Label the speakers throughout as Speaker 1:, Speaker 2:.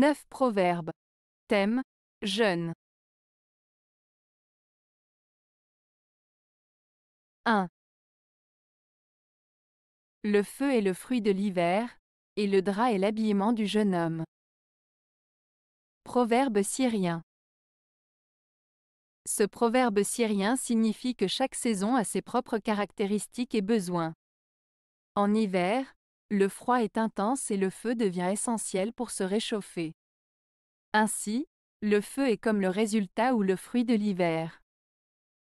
Speaker 1: 9 proverbes. Thème Jeûne. 1. Le feu est le fruit de l'hiver,
Speaker 2: et le drap est l'habillement du jeune homme. Proverbe syrien. Ce proverbe syrien signifie que chaque saison a ses propres caractéristiques et besoins. En hiver, le froid est intense et le feu devient essentiel pour se réchauffer. Ainsi, le feu est comme le résultat ou le fruit de l'hiver.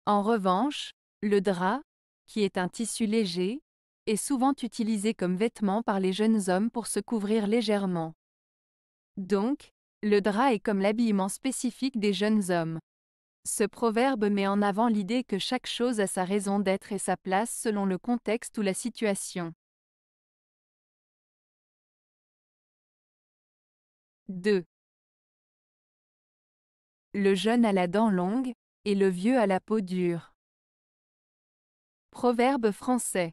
Speaker 2: En revanche, le drap, qui est un tissu léger, est souvent utilisé comme vêtement par les jeunes hommes pour se couvrir légèrement. Donc, le drap est comme l'habillement spécifique des jeunes hommes. Ce proverbe met en avant l'idée que chaque chose a sa raison d'être et sa place selon le contexte ou la situation.
Speaker 1: 2. Le jeune a la dent longue, et le vieux a la peau dure.
Speaker 2: Proverbe français.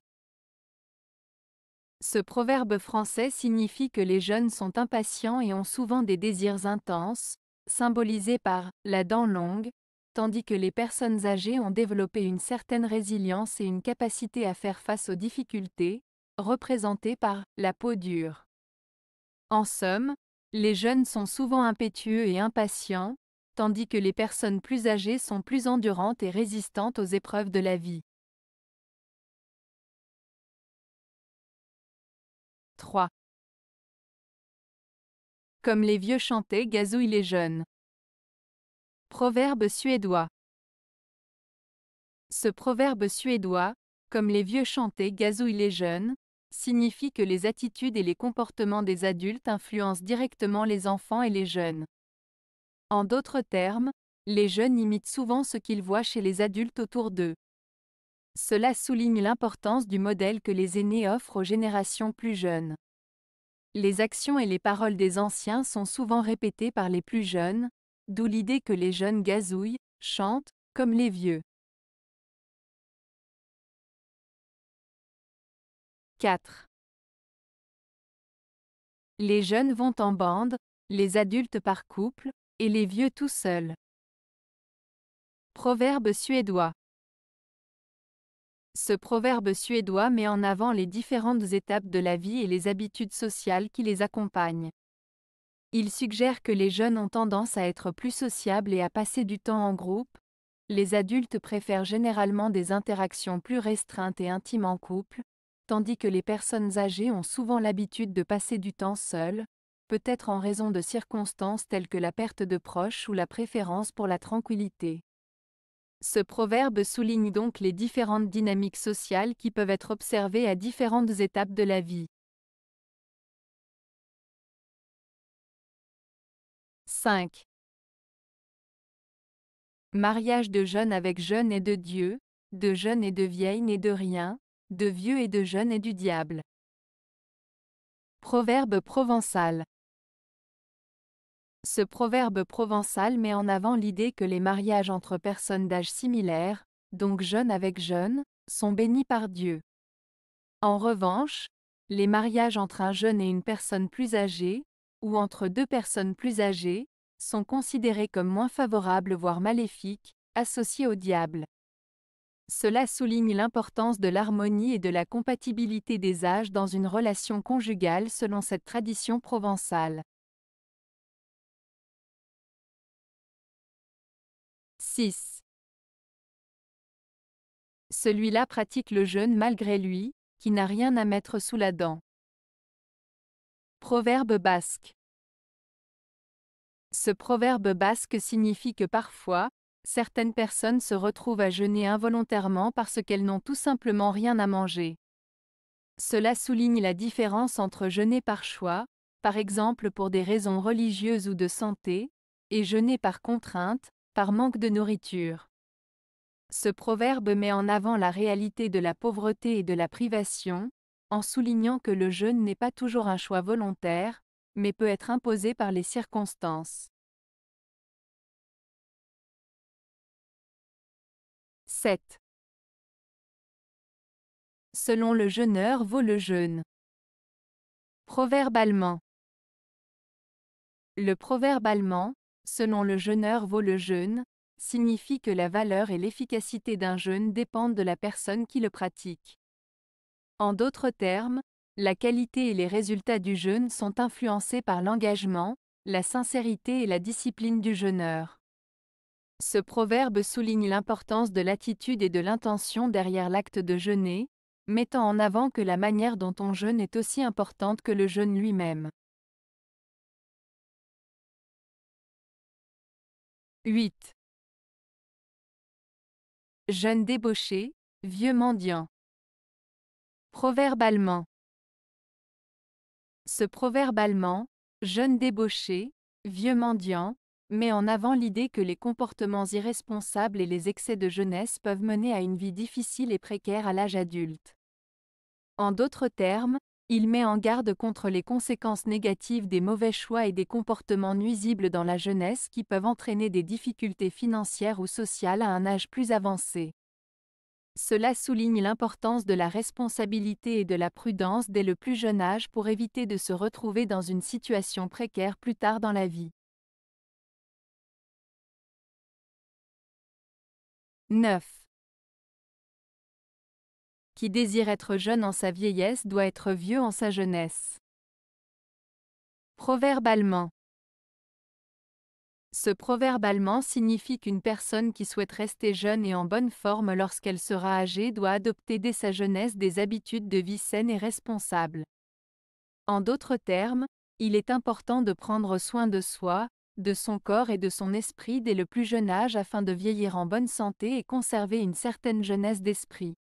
Speaker 2: Ce proverbe français signifie que les jeunes sont impatients et ont souvent des désirs intenses, symbolisés par la dent longue, tandis que les personnes âgées ont développé une certaine résilience et une capacité à faire face aux difficultés, représentées par la peau dure. En somme, les jeunes sont souvent impétueux et impatients, tandis que les personnes plus âgées sont plus endurantes et résistantes aux épreuves de la vie.
Speaker 1: 3. Comme les vieux chantaient, gazouillent les jeunes.
Speaker 2: Proverbe suédois. Ce proverbe suédois, comme les vieux chantaient, gazouillent les jeunes, signifie que les attitudes et les comportements des adultes influencent directement les enfants et les jeunes. En d'autres termes, les jeunes imitent souvent ce qu'ils voient chez les adultes autour d'eux. Cela souligne l'importance du modèle que les aînés offrent aux générations plus jeunes. Les actions et les paroles des anciens sont souvent répétées par les plus jeunes, d'où l'idée que les jeunes gazouillent, chantent, comme les vieux.
Speaker 1: 4. Les jeunes vont en bande, les adultes par couple, et les vieux
Speaker 2: tout seuls. Proverbe suédois. Ce proverbe suédois met en avant les différentes étapes de la vie et les habitudes sociales qui les accompagnent. Il suggère que les jeunes ont tendance à être plus sociables et à passer du temps en groupe. Les adultes préfèrent généralement des interactions plus restreintes et intimes en couple, tandis que les personnes âgées ont souvent l'habitude de passer du temps seules, peut-être en raison de circonstances telles que la perte de proches ou la préférence pour la tranquillité. Ce proverbe souligne donc les différentes dynamiques sociales qui peuvent être observées à différentes étapes de la vie. 5. Mariage de jeunes avec jeune et de Dieu, de jeunes et de vieilles n'est de rien, de vieux et de jeunes et du diable. Proverbe provençal Ce proverbe provençal met en avant l'idée que les mariages entre personnes d'âge similaire, donc jeunes avec jeunes, sont bénis par Dieu. En revanche, les mariages entre un jeune et une personne plus âgée, ou entre deux personnes plus âgées, sont considérés comme moins favorables voire maléfiques, associés au diable. Cela souligne l'importance de l'harmonie et de la compatibilité des âges dans une relation conjugale selon cette tradition provençale.
Speaker 1: 6.
Speaker 2: Celui-là pratique le jeûne malgré lui, qui n'a rien à mettre sous la dent. Proverbe basque. Ce proverbe basque signifie que parfois, Certaines personnes se retrouvent à jeûner involontairement parce qu'elles n'ont tout simplement rien à manger. Cela souligne la différence entre jeûner par choix, par exemple pour des raisons religieuses ou de santé, et jeûner par contrainte, par manque de nourriture. Ce proverbe met en avant la réalité de la pauvreté et de la privation, en soulignant que le jeûne n'est pas toujours un choix volontaire, mais peut être imposé par les circonstances.
Speaker 1: 7. Selon le jeûneur vaut le jeûne.
Speaker 2: Proverbe allemand. Le proverbe allemand, selon le jeûneur vaut le jeûne, signifie que la valeur et l'efficacité d'un jeûne dépendent de la personne qui le pratique. En d'autres termes, la qualité et les résultats du jeûne sont influencés par l'engagement, la sincérité et la discipline du jeûneur. Ce proverbe souligne l'importance de l'attitude et de l'intention derrière l'acte de jeûner, mettant en avant que la manière dont on jeûne est aussi importante que le
Speaker 1: jeûne lui-même. 8. Jeune débauché, vieux mendiant. Proverbe allemand.
Speaker 2: Ce proverbe allemand, jeune débauché, vieux mendiant, met en avant l'idée que les comportements irresponsables et les excès de jeunesse peuvent mener à une vie difficile et précaire à l'âge adulte. En d'autres termes, il met en garde contre les conséquences négatives des mauvais choix et des comportements nuisibles dans la jeunesse qui peuvent entraîner des difficultés financières ou sociales à un âge plus avancé. Cela souligne l'importance de la responsabilité et de la prudence dès le plus jeune âge pour éviter de se retrouver dans une situation précaire plus tard dans la vie.
Speaker 1: 9. Qui désire être jeune en sa vieillesse doit être vieux en sa jeunesse.
Speaker 2: Proverbe allemand. Ce proverbe allemand signifie qu'une personne qui souhaite rester jeune et en bonne forme lorsqu'elle sera âgée doit adopter dès sa jeunesse des habitudes de vie saines et responsables. En d'autres termes, il est important de prendre soin de soi, de son corps et de son esprit dès le plus jeune âge afin de vieillir en bonne santé et conserver une certaine jeunesse d'esprit.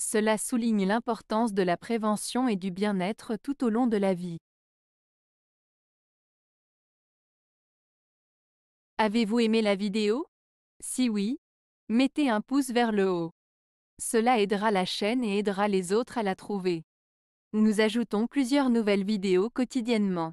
Speaker 2: Cela souligne l'importance de la prévention et du bien-être tout au long de la vie. Avez-vous aimé la vidéo Si oui, mettez un pouce vers le haut. Cela aidera la chaîne et aidera les autres à la trouver. Nous ajoutons plusieurs nouvelles vidéos quotidiennement.